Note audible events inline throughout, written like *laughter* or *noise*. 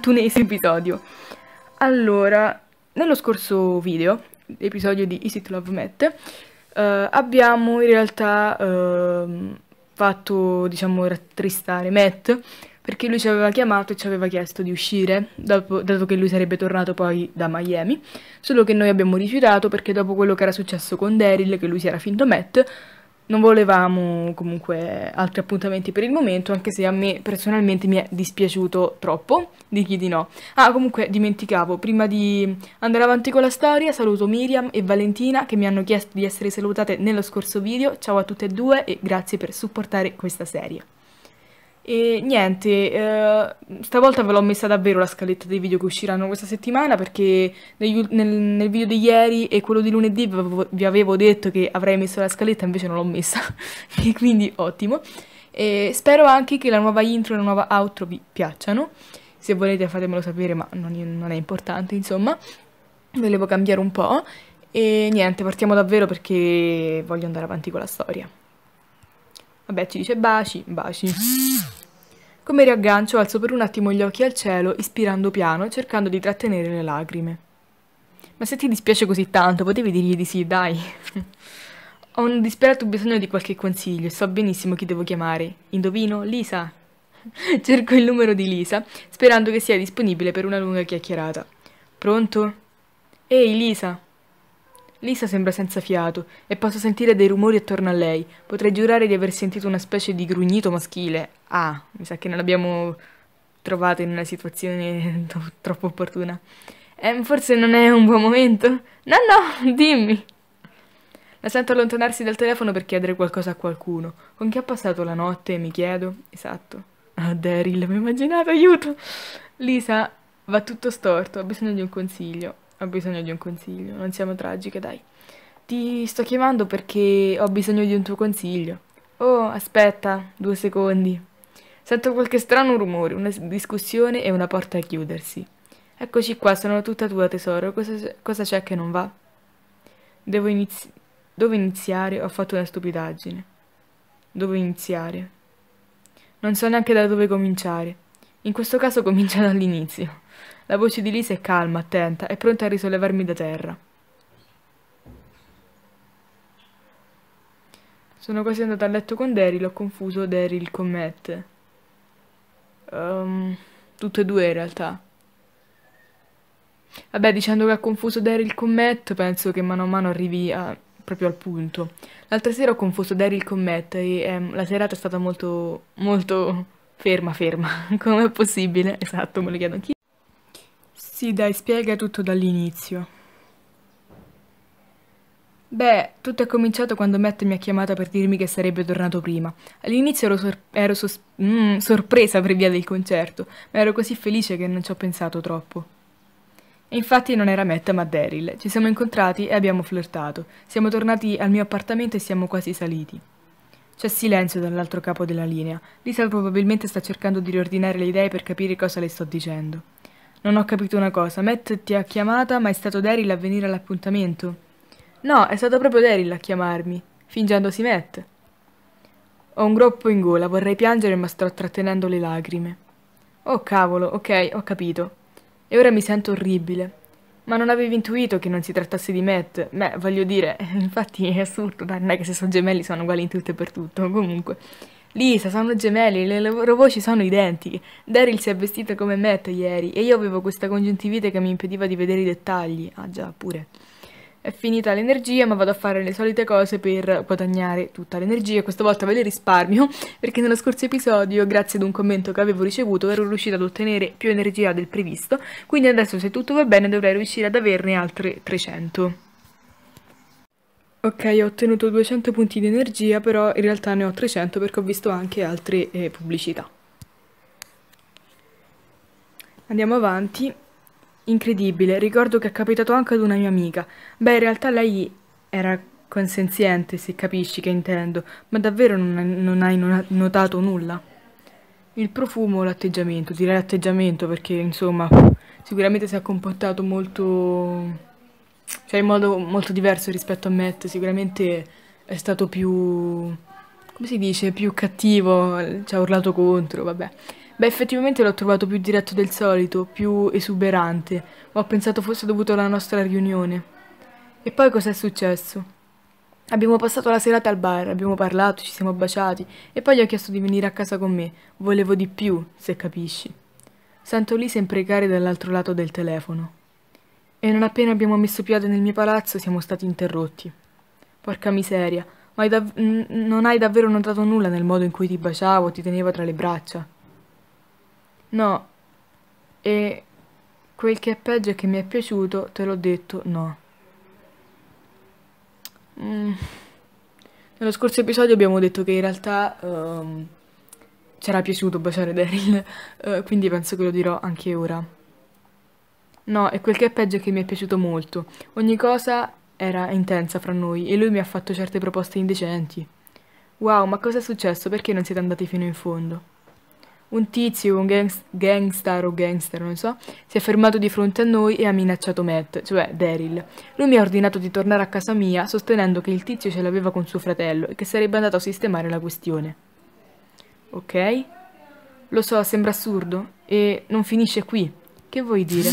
tunesimo episodio. Allora, nello scorso video, episodio di Easy to Love Met, eh, abbiamo in realtà eh, fatto, diciamo, rattristare Matt perché lui ci aveva chiamato e ci aveva chiesto di uscire, dopo, dato che lui sarebbe tornato poi da Miami, solo che noi abbiamo rifiutato perché dopo quello che era successo con Daryl, che lui si era finto Matt, non volevamo comunque altri appuntamenti per il momento, anche se a me personalmente mi è dispiaciuto troppo, di chi di no. Ah, comunque dimenticavo, prima di andare avanti con la storia saluto Miriam e Valentina che mi hanno chiesto di essere salutate nello scorso video, ciao a tutte e due e grazie per supportare questa serie. E niente, eh, stavolta ve l'ho messa davvero la scaletta dei video che usciranno questa settimana perché nel, nel, nel video di ieri e quello di lunedì vi avevo, vi avevo detto che avrei messo la scaletta, invece non l'ho messa, *laughs* e quindi ottimo. E spero anche che la nuova intro e la nuova outro vi piacciano, se volete fatemelo sapere, ma non, non è importante insomma, volevo cambiare un po'. E niente, partiamo davvero perché voglio andare avanti con la storia. Vabbè, ci dice baci, baci. Come riaggancio alzo per un attimo gli occhi al cielo, ispirando piano e cercando di trattenere le lacrime. Ma se ti dispiace così tanto, potevi dirgli di sì, dai. *laughs* Ho un disperato bisogno di qualche consiglio e so benissimo chi devo chiamare. Indovino? Lisa? *laughs* Cerco il numero di Lisa, sperando che sia disponibile per una lunga chiacchierata. Pronto? Ehi, Lisa! Lisa sembra senza fiato e posso sentire dei rumori attorno a lei. Potrei giurare di aver sentito una specie di grugnito maschile. Ah, mi sa che non l'abbiamo trovato in una situazione *laughs* troppo opportuna. Eh, forse non è un buon momento? No, no, *laughs* dimmi. La sento allontanarsi dal telefono per chiedere qualcosa a qualcuno. Con chi ha passato la notte, mi chiedo. Esatto. Ah, oh, Daryl, mi immaginato, aiuto! Lisa, va tutto storto, ha bisogno di un consiglio ho bisogno di un consiglio, non siamo tragiche, dai. Ti sto chiamando perché ho bisogno di un tuo consiglio. Oh, aspetta, due secondi. Sento qualche strano rumore, una discussione e una porta a chiudersi. Eccoci qua, sono tutta tua tesoro, cosa, c'è che non va? Devo inizi Dove iniziare? Ho fatto una stupidaggine. Dove iniziare? Non so neanche da dove cominciare. In questo caso comincia *laughs* dall'inizio. La voce di Lisa è calma, attenta, è pronta a risollevarmi da terra. Sono quasi andata a letto con Daryl, ho confuso Daryl con Matt. Um, tutte e due in realtà. Vabbè, dicendo che ha confuso Daryl con Matt, penso che mano a mano arrivi a, proprio al punto. L'altra sera ho confuso Daryl con Matt e ehm, la serata è stata molto, molto Ferma, ferma, *laughs* com'è possibile? Esatto, me lo chiedo anch'io. Sì, dai, spiega tutto dall'inizio. Beh, tutto è cominciato quando Matt mi ha chiamata per dirmi che sarebbe tornato prima. All'inizio ero, sor ero mm, sorpresa per via del concerto, ma ero così felice che non ci ho pensato troppo. E infatti non era Matt ma Daryl. Ci siamo incontrati e abbiamo flirtato. Siamo tornati al mio appartamento e siamo quasi saliti. C'è silenzio dall'altro capo della linea. Lisa probabilmente sta cercando di riordinare le idee per capire cosa le sto dicendo. Non ho capito una cosa. Matt ti ha chiamata, ma è stato Daryl a venire all'appuntamento? No, è stato proprio Daryl a chiamarmi, fingendosi Matt. Ho un groppo in gola, vorrei piangere, ma sto trattenendo le lacrime. Oh cavolo, ok, ho capito. E ora mi sento orribile. Ma non avevi intuito che non si trattasse di Matt? Beh, voglio dire, *laughs* infatti è assurdo, non è che se sono gemelli sono uguali in tutto e per tutto, comunque. Lisa, sono gemelli, le loro voci sono identiche. Daryl si è vestita come Matt ieri e io avevo questa congiuntivite che mi impediva di vedere i dettagli. Ah già, pure è finita l'energia ma vado a fare le solite cose per guadagnare tutta l'energia questa volta ve le risparmio perché nello scorso episodio grazie ad un commento che avevo ricevuto ero riuscita ad ottenere più energia del previsto quindi adesso se tutto va bene dovrei riuscire ad averne altre 300 Ok, ho ottenuto 200 punti di energia, però in realtà ne ho 300 perché ho visto anche altre eh, pubblicità. Andiamo avanti Incredibile, ricordo che è capitato anche ad una mia amica. Beh, in realtà lei era consenziente, se capisci che intendo, ma davvero non, hai notato nulla? Il profumo o l'atteggiamento? Direi l'atteggiamento perché, insomma, sicuramente si è comportato molto... cioè in modo molto diverso rispetto a Matt, sicuramente è stato più... come si dice? più cattivo, ci ha urlato contro, vabbè. Beh, effettivamente l'ho trovato più diretto del solito, più esuberante, ma ho pensato fosse dovuto alla nostra riunione. E poi cos'è successo? Abbiamo passato la serata al bar, abbiamo parlato, ci siamo baciati e poi gli ho chiesto di venire a casa con me. Volevo di più, se capisci. Sento sempre care dall'altro lato del telefono. E non appena abbiamo messo piede nel mio palazzo siamo stati interrotti. Porca miseria, ma hai non hai davvero notato nulla nel modo in cui ti baciavo, ti tenevo tra le braccia. No. E quel che è peggio è che mi è piaciuto, te l'ho detto, no. Mm. Nello scorso episodio abbiamo detto che in realtà um, c'era piaciuto baciare Daryl, uh, quindi penso che lo dirò anche ora. No, e quel che è peggio è che mi è piaciuto molto. Ogni cosa era intensa fra noi e lui mi ha fatto certe proposte indecenti. Wow, ma cosa è successo? Perché non siete andati fino in fondo? Un tizio, un gangst gangster o gangster, non so, si è fermato di fronte a noi e ha minacciato Matt, cioè Daryl. Lui mi ha ordinato di tornare a casa mia, sostenendo che il tizio ce l'aveva con suo fratello e che sarebbe andato a sistemare la questione. Ok? Lo so, sembra assurdo, e non finisce qui. Che vuoi dire?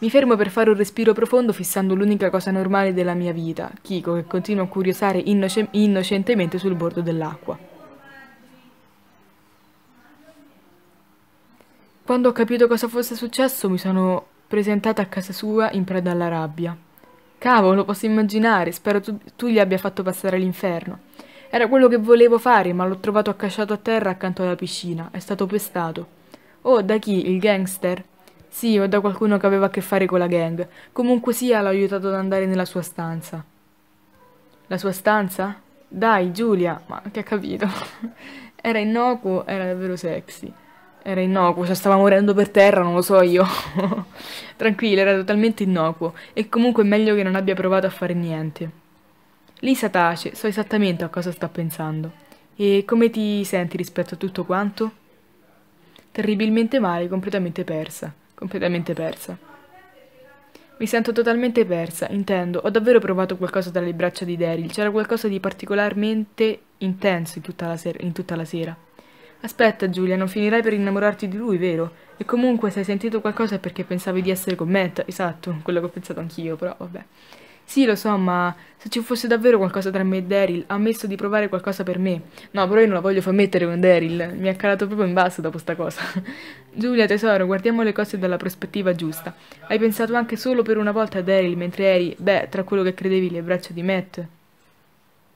Mi fermo per fare un respiro profondo fissando l'unica cosa normale della mia vita, Kiko, che continua a curiosare innoce innocentemente sul bordo dell'acqua. Quando ho capito cosa fosse successo mi sono presentata a casa sua in preda alla rabbia. Cavolo, posso immaginare, spero tu, tu gli abbia fatto passare l'inferno. Era quello che volevo fare, ma l'ho trovato accasciato a terra accanto alla piscina, è stato pestato. Oh, da chi? Il gangster? Sì, o da qualcuno che aveva a che fare con la gang. Comunque sia, l'ho aiutato ad andare nella sua stanza. La sua stanza? Dai, Giulia, ma che ha capito? *laughs* era innocuo, era davvero sexy. Era innocuo, cioè stava morendo per terra, non lo so io. *laughs* Tranquillo, era totalmente innocuo, e comunque è meglio che non abbia provato a fare niente. Lisa tace, so esattamente a cosa sta pensando. E come ti senti rispetto a tutto quanto? Terribilmente male, completamente persa. Completamente persa. Mi sento totalmente persa, intendo. Ho davvero provato qualcosa dalle braccia di Daryl. C'era qualcosa di particolarmente intenso in tutta la, in tutta la sera. Aspetta, Giulia, non finirai per innamorarti di lui, vero? E comunque, se hai sentito qualcosa è perché pensavi di essere con Matt. esatto, quello che ho pensato anch'io, però vabbè. Sì, lo so, ma se ci fosse davvero qualcosa tra me e Daryl, ha ammesso di provare qualcosa per me. No, però io non la voglio far mettere con Daryl, mi ha calato proprio in basso dopo sta cosa. *laughs* Giulia, tesoro, guardiamo le cose dalla prospettiva giusta. Hai pensato anche solo per una volta a Daryl mentre eri, beh, tra quello che credevi le braccia di Matt?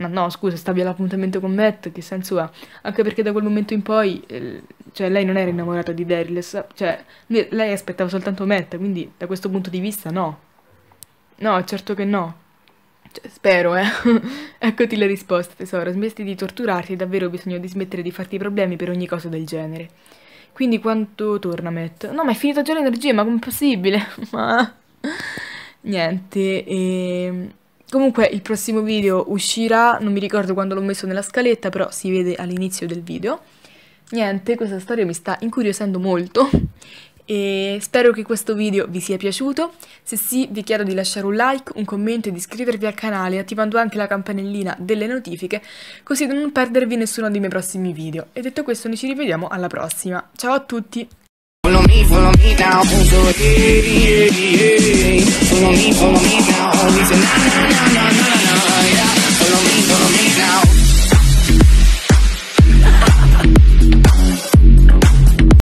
No, no, scusa, stavi all'appuntamento con Matt, che senso ha? Anche perché da quel momento in poi, eh, cioè, lei non era innamorata di Daryl, cioè, lei aspettava soltanto Matt, quindi da questo punto di vista no. No, certo che no. Cioè, spero, eh. *laughs* Eccoti la risposta, tesoro. Smetti di torturarti, davvero ho bisogno di smettere di farti problemi per ogni cosa del genere. Quindi quando torna Matt? No, ma è finita già l'energia, ma com'è possibile? *laughs* ma... Niente, ehm... Comunque il prossimo video uscirà, non mi ricordo quando l'ho messo nella scaletta, però si vede all'inizio del video. Niente, questa storia mi sta incuriosendo molto e spero che questo video vi sia piaciuto. Se sì, vi chiedo di lasciare un like, un commento e di iscrivervi al canale attivando anche la campanellina delle notifiche, così da non perdervi nessuno dei miei prossimi video. E detto questo, noi ci rivediamo alla prossima. Ciao a tutti! Follow me, follow me now. Oh, so hey, yeah, yeah. Follow me, follow me now. Only tonight, na na na na na. Yeah. Follow me, follow me now.